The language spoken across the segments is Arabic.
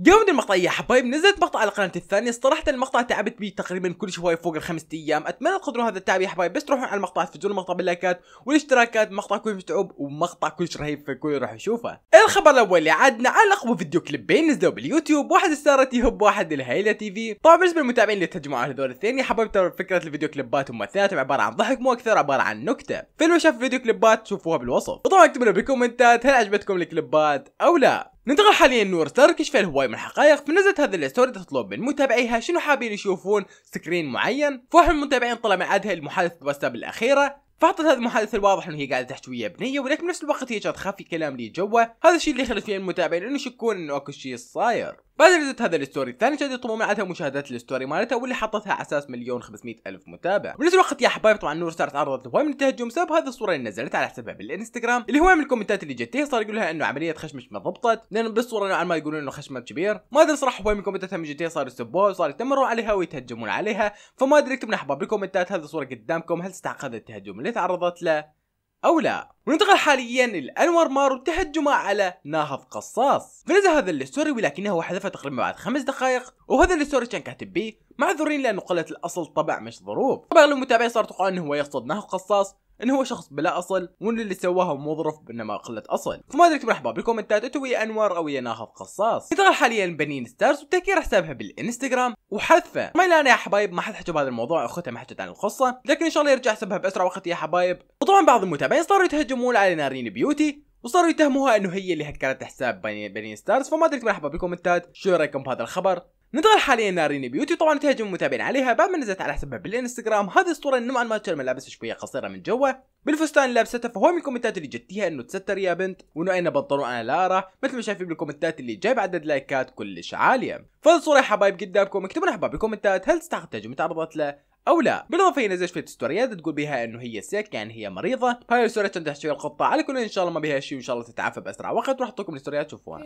قبل المقطع يا حبايب نزلت مقطع على قناتي الثانية صراحة المقطع تعبت بيه تقريبا كل شوي فوق الخمسة ايام اتمنى تقدرون هذا التعب يا حبايب بس تروحون على المقطع تفجرون المقطع باللايكات والاشتراكات مقطع كلش متعوب ومقطع كلش رهيب فالكل راح يشوفه الخبر الاول اللي عدنا على اقوى فيديو كليبين نزلوا باليوتيوب واحد استارت يهب واحد الهيلة تي في طبعا بالنسبة للمتابعين اللي تهجموا على هذول الاثنين يا حبايب ترى فكرة الفيديو كليبات وممثلاتهم عبارة عن ضحك مو اكثر عبارة عن نكتة فيلم شاف فيديو كليبات شوفوها بالوصف وطبعا اكتبوا بالكومنتات هل عجبتكم الكليبات او لا ننتقل حاليا لنور ستارك يشفى هواي من الحقائق فنزلت هذه الستوري تطلب من متابعيها شنو حابين يشوفون سكرين معين فواحد من المتابعين طلع من عادها المحادثة الواتساب الأخيرة فحطت هذا المحادثة الواضح انه هي قاعدة تحكي ويا بنية ولكن بنفس الوقت هي كانت تخفي كلام لي جوا هذا الشيء اللي خلت فيه المتابعين انه يشكون انه اكو شيء صاير بعد نزلت هذا الستوري الثاني جدد طموحاتها مشاهدات الستوري مالتها واللي حطتها على اساس مليون 500 الف متابع بنفس الوقت يا حبايب طبعا نور صارت عرضت هواي من التهجم بسبب هذه الصوره اللي نزلت على حسابها بالانستغرام اللي هو من الكومنتات اللي جت صار يقول لها انه عمليه خشم مش ضبطت لان بالصوره نوعا ما يقولون انه خشمها كبير ما ادري صراحه هواي من كومنتاتها من جتيه صار يسبوها وصار يتمروا عليها ويتهجمون عليها فما ادري اكتب لنا احباب بالكومنتات هذه الصوره قدامكم هل تستحق هذا التهجم اللي تعرضت له أو لا وننتقل حاليا لانور مارو تهجم على ناهض قصاص فنزل هذا الستوري ولكنه حذفه تقريبا بعد خمس دقائق وهذا الستوري كان كاتب به معذورين لانه قله الاصل طبع مش ظروف طبعا المتابعين صاروا تقول انه هو يقصد ناهض قصاص انه هو شخص بلا اصل وان اللي مو مظرف بانما قله اصل فما ادري مرحبا بالكومنتات انتوا ويا انوار او يا ناهض قصاص يشتغل حاليا بنين ستارز وتهكير حسابها بالانستغرام وحذفه ما انا يا حبايب ما حد حكى بهذا الموضوع اختها ما حكت عن القصه لكن ان شاء الله يرجع حسابها باسرع وقت يا حبايب وطبعا بعض المتابعين صاروا يتهجمون على نارين بيوتي وصاروا يتهموها انه هي اللي هكرت حساب بنين ستارز فما ادري مرحبا بالكومنتات شو رايكم بهذا الخبر ننتقل حاليا لاريني بيوتي طبعا تهاجم المتابعين عليها بعد ما نزلت على حسابها بالانستغرام هذه الصوره نوعا ما تشير ملابس شويه قصيره من جوا بالفستان اللي لابسته فهو من الكومنتات اللي جتيها انه تستر يا بنت وانه انا بنطلون انا لا ارى مثل ما شايفين بالكومنتات اللي جايب عدد لايكات كلش عاليه فالصوره يا حبايب قدامكم اكتبوا لنا حبايب بالكومنتات هل تستحق تهجم تعرضت له او لا بالاضافه هي نزلت في ستوريات تقول بها انه هي سيك يعني هي مريضه هاي الصورة تمدح شويه القطه على كل ان شاء الله ما بها شيء وان شاء الله تتعافى باسرع وقت راح لكم الستوريات تشوفوها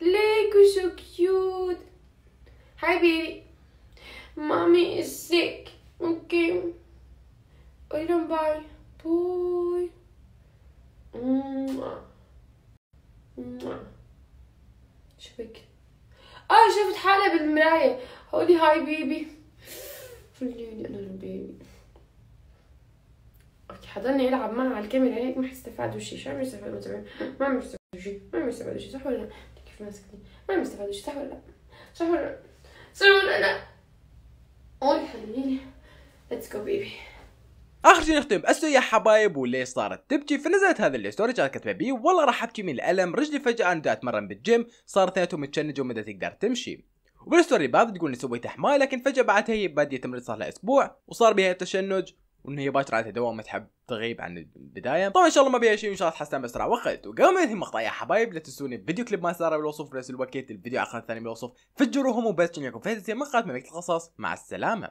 ليكو شو كيوت هاي بيبي مامي از سيك اوكي قولي لهم باي باي شبك اه شفت حالها بالمراية هولي هاي بيبي خليني انا البيبي اوكي حضرني يلعب معها على الكاميرا هيك ما حستفادوا شي شو عم يستفادوا ما عم يستفادوا شي ما عم يستفادوا شي صح ولا لا كيف ماسكني ما استفادوش صح ولا لا صح ولا لا صح ولا لا اوي خليني ليتس جو بيبي اخر شيء نختم اسوي يا حبايب وليش صارت تبكي فنزلت هذا الستوري كانت كاتبه بي والله راح ابكي من الالم رجلي فجاه انا اتمرن بالجيم صار اثنيناتهم متشنجه وما تقدر تمشي وبالستوري بعد تقول اني سويت حماية لكن فجأة بعدها هي بادية تمرين صار لها اسبوع وصار بها التشنج وان هي باكر عليها دوام تحب تغيب عن البدايه طبعا ان شاء الله ما بيها شيء وان شاء الله تحسن بسرعه وقت وقبل ما ننهي المقطع يا حبايب لا تنسون الفيديو كليب ما ساره بالوصف بنفس الوقت الفيديو على القناه الثانيه بالوصف فجروهم وبس لكم فهذه مقطع من القصص مع السلامه